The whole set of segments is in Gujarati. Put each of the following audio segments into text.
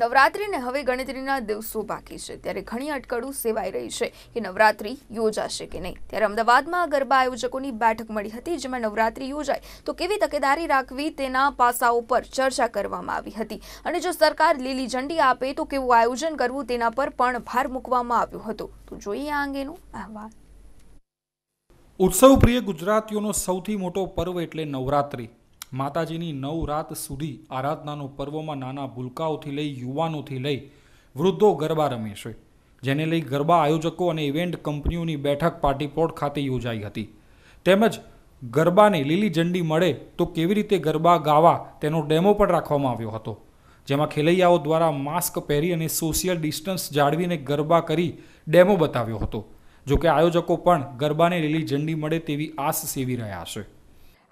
નવરાત્રિને હવે ગણતરીના દિવસો બાકી છે ત્યારે ઘણી અટકળું સેવાઈ રહી છે કે નવરાત્રી યોજાશે કે નહીં ત્યારે અમદાવાદમાં ગરબા આયોજકોની બેઠક મળી હતી જેમાં નવરાત્રિ યોજાય તો કેવી તકેદારી રાખવી તેના પાસાઓ પર ચર્ચા કરવામાં આવી હતી અને જો સરકાર લીલી ઝંડી આપે તો કેવું આયોજન કરવું તેના પર પણ ભાર મૂકવામાં આવ્યો હતો તો જોઈએ આ અંગેનો અહેવાલ ઉત્સવપ્રિય ગુજરાતીઓનો સૌથી મોટો પર્વ એટલે નવરાત્રિ માતાજીની નવ રાત સુધી આરાધનાનો પર્વમાં નાના ભૂલકાઓથી લઈ યુવાનોથી લઈ વૃદ્ધો ગરબા રમે છે જેને લઈ ગરબા આયોજકો અને ઇવેન્ટ કંપનીઓની બેઠક પાટીપોટ ખાતે યોજાઈ હતી તેમજ ગરબાને લીલી ઝંડી મળે તો કેવી રીતે ગરબા ગાવા તેનો ડેમો પણ રાખવામાં આવ્યો હતો જેમાં ખેલૈયાઓ દ્વારા માસ્ક પહેરી અને સોશિયલ ડિસ્ટન્સ જાળવીને ગરબા કરી ડેમો બતાવ્યો હતો જોકે આયોજકો પણ ગરબાને લીલી ઝંડી મળે તેવી આશ સેવી રહ્યા છે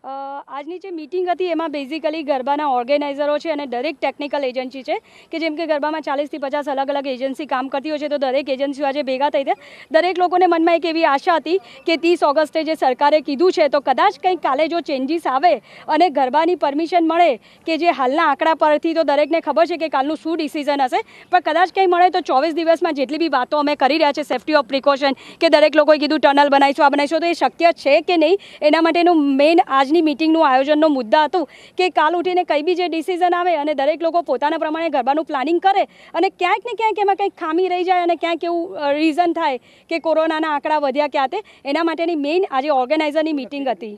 આજની જે મિટિંગ હતી એમાં બેઝિકલી ગરબાના ઓર્ગેનાઇઝરો છે અને દરેક ટેકનિકલ એજન્સી છે કે જેમ કે ગરબામાં ચાલીસથી પચાસ અલગ અલગ એજન્સી કામ કરતી હોય છે તો દરેક એજન્સીઓ આજે ભેગા થઈ છે દરેક લોકોને મનમાં એક એવી આશા હતી કે ત્રીસ ઓગસ્ટે જે સરકારે કીધું છે તો કદાચ કંઈક કાલે જો ચેન્જીસ આવે અને ગરબાની પરમિશન મળે કે જે હાલના આંકડા પરથી તો દરેકને ખબર છે કે કાલનું શું ડિસિઝન હશે પણ કદાચ કંઈ મળે તો ચોવીસ દિવસમાં જેટલી બી વાતો અમે કરી રહ્યા છીએ સેફ્ટી ઓફ પ્રિકોશન કે દરેક લોકોએ કીધું ટનલ બનાવીશું આ બનાવીશું તો એ શક્ય છે કે નહીં એના માટેનું મેઇન આજ આજની મિટિંગનું આયોજનનો મુદ્દા હતું કે કાલ ઉઠીને કઈ બી જે ડિસિઝન આવે અને દરેક લોકો પોતાના પ્રમાણે ગરબાનું પ્લાનિંગ કરે અને ક્યાંક ને ક્યાંક એમાં કંઈક ખામી રહી જાય અને ક્યાંક એવું રીઝન થાય કે કોરોનાના આંકડા વધ્યા ક્યાં તે એના માટેની મેઇન આજે ઓર્ગેનાઇઝરની મિટિંગ હતી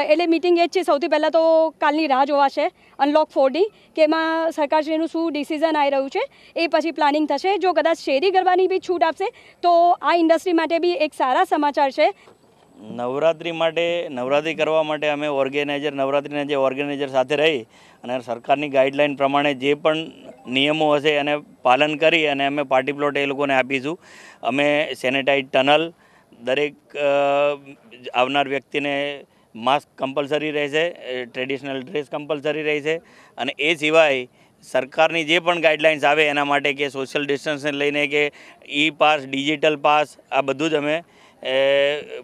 એટલે મિટિંગ એ જ છે સૌથી પહેલાં તો કાલની રાહ જોવાશે અનલોક ફોરની કે એમાં સરકારશ્રીનું શું ડિસિઝન આવી રહ્યું છે એ પછી પ્લાનિંગ થશે જો કદાચ શેરી ગરબાની બી છૂટ આપશે તો આ ઇન્ડસ્ટ્રી માટે બી એક સારા સમાચાર છે નવરાત્રિ માટે નવરાત્રિ કરવા માટે અમે ઓર્ગેનાઇઝર નવરાત્રિના જે ઓર્ગેનાઇઝર સાથે રહી અને સરકારની ગાઈડલાઇન પ્રમાણે જે પણ નિયમો હશે એને પાલન કરી અને અમે પાર્ટી પ્લોટ એ લોકોને આપીશું અમે સેનેટાઈઝ ટનલ દરેક આવનાર વ્યક્તિને માસ્ક કમ્પલસરી રહેશે ટ્રેડિશનલ ડ્રેસ કમ્પલસરી રહેશે અને એ સિવાય સરકારની જે પણ ગાઈડલાઇન્સ આવે એના માટે કે સોશિયલ ડિસ્ટન્સને લઈને કે ઈ પાસ ડિજિટલ પાસ આ બધું જ અમે એ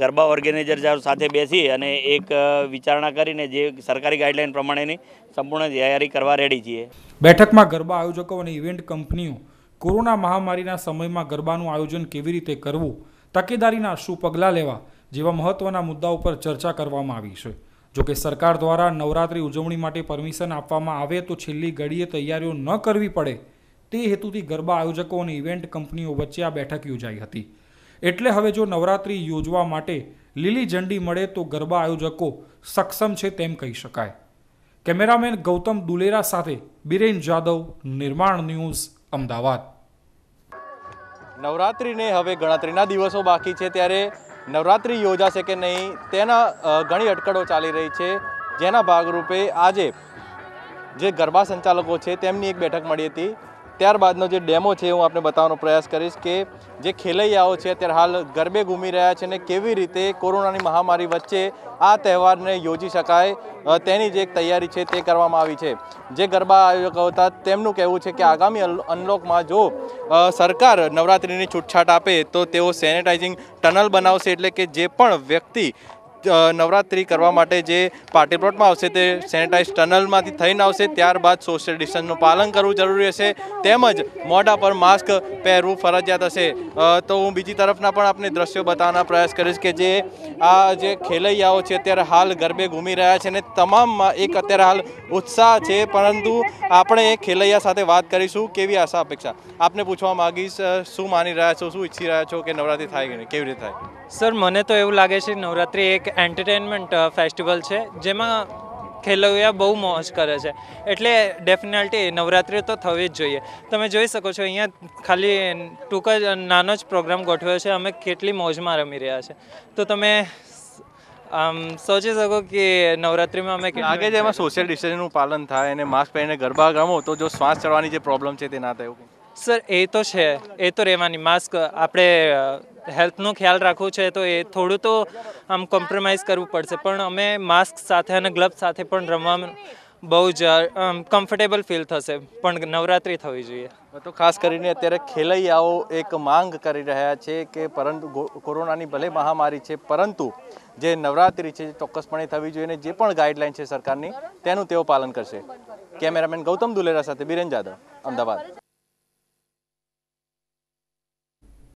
ગરબા ઓર્ગેનાઇઝર સાથે બેસી અને એક વિચારણા કરીને જે સરકારી ગાઈડલાઇન પ્રમાણેની સંપૂર્ણ તૈયારી કરવા રેડી છીએ બેઠકમાં ગરબા આયોજકો અને ઇવેન્ટ કંપનીઓ કોરોના મહામારીના સમયમાં ગરબાનું આયોજન કેવી રીતે કરવું તકેદારીના શું પગલાં લેવા જેવા મહત્વના મુદ્દાઓ પર ચર્ચા કરવામાં આવી છે જોકે સરકાર દ્વારા નવરાત્રી ઉજવણી માટે પરમિશન આપવામાં આવે તો છેલ્લી ઘડીએ તૈયારીઓ ન કરવી પડે તે હેતુથી ગરબા આયોજકો અને ઇવેન્ટ કંપનીઓ વચ્ચે આ બેઠક યોજાઈ હતી એટલે હવે જો નવરાત્રિ યોજવા માટે લીલી ઝંડી મળે તો ગરબા આયોજકો સક્ષમ છે તેમ કહી શકાય કેમેરામેન ગૌતમ દુલેરા સાથે બિરેન જાદવ નિર્માણ ન્યૂઝ અમદાવાદ નવરાત્રિને હવે ગણતરીના દિવસો બાકી છે ત્યારે નવરાત્રિ યોજાશે કે નહીં તેના ઘણી અટકળો ચાલી રહી છે જેના ભાગરૂપે આજે જે ગરબા સંચાલકો છે તેમની એક બેઠક મળી હતી ત્યારબાદનો જે ડેમો છે હું આપને બતાવવાનો પ્રયાસ કરીશ કે જે ખેલૈયાઓ છે અત્યારે હાલ ગરબે ઘૂમી રહ્યા છે અને કેવી રીતે કોરોનાની મહામારી વચ્ચે આ તહેવારને યોજી શકાય તેની જે એક તૈયારી છે તે કરવામાં આવી છે જે ગરબા આયોજકો હતા તેમનું કહેવું છે કે આગામી અનલોકમાં જો સરકાર નવરાત્રિની છૂટછાટ આપે તો તેઓ સેનેટાઇઝિંગ ટનલ બનાવશે એટલે કે જે પણ વ્યક્તિ નવરાત્રિ કરવા માટે જે પાર્ટી પ્લોટમાં આવશે તે સેનેટાઇઝ ટનલમાંથી થઈને આવશે ત્યારબાદ સોશિયલ ડિસ્ટન્સનું પાલન કરવું જરૂરી હશે તેમજ મોઢા પર માસ્ક પહેરવું ફરજિયાત હશે તો હું બીજી તરફના પણ આપણે દ્રશ્યો બતાવવાના પ્રયાસ કરીશ કે જે આ જે ખેલૈયાઓ છે અત્યારે હાલ ગરબે ઘૂમી રહ્યા છે અને તમામમાં એક અત્યારે હાલ ઉત્સાહ છે પરંતુ આપણે એ ખેલૈયા સાથે વાત કરીશું કેવી આશા અપેક્ષા આપને પૂછવા માગીશ શું માની રહ્યા છો શું ઈચ્છી રહ્યા છો કે નવરાત્રિ થાય કે નહીં કેવી રીતે થાય સર મને તો એવું લાગે છે નવરાત્રિ એક એન્ટરટેનમેન્ટ ફેસ્ટિવલ છે જેમાં ખેલૈયા બહુ મોજ કરે છે એટલે ડેફિનેટલી નવરાત્રિ તો થવી જ જોઈએ તમે જોઈ શકો છો અહીંયા ખાલી ટૂંક જ નાનો જ પ્રોગ્રામ ગોઠવ્યો છે અમે કેટલી મોજમાં રમી રહ્યા છે તો તમે આમ સોચી શકો કે નવરાત્રિમાં અમે આગળ જ એમાં સોશિયલ ડિસ્ટન્સનું પાલન થાય અને માસ્ક પહેરીને ગરબા ગમો તો જો શ્વાસ ચડવાની જે પ્રોબ્લેમ છે તે ના થાય સર એ તો છે એ તો રહેવાની માસ્ક આપણે હેલ્થનો ખ્યાલ રાખવો છે તો એ થોડું તો આમ કોમ્પ્રોમાઇઝ કરવું પડશે પણ અમે માસ્ક સાથે અને ગ્લવ્સ સાથે પણ રમવાનું બહુ જ કમ્ફર્ટેબલ ફીલ થશે પણ નવરાત્રિ થવી જોઈએ તો ખાસ કરીને અત્યારે ખેલૈયાઓ એક માંગ કરી રહ્યા છે કે પરંતુ કોરોનાની ભલે મહામારી છે પરંતુ જે નવરાત્રિ છે ચોક્કસપણે થવી જોઈએ અને જે પણ ગાઈડલાઇન છે સરકારની તેનું તેઓ પાલન કરશે કેમેરામેન ગૌતમ દુલેરા સાથે બિરેન જાદવ અમદાવાદ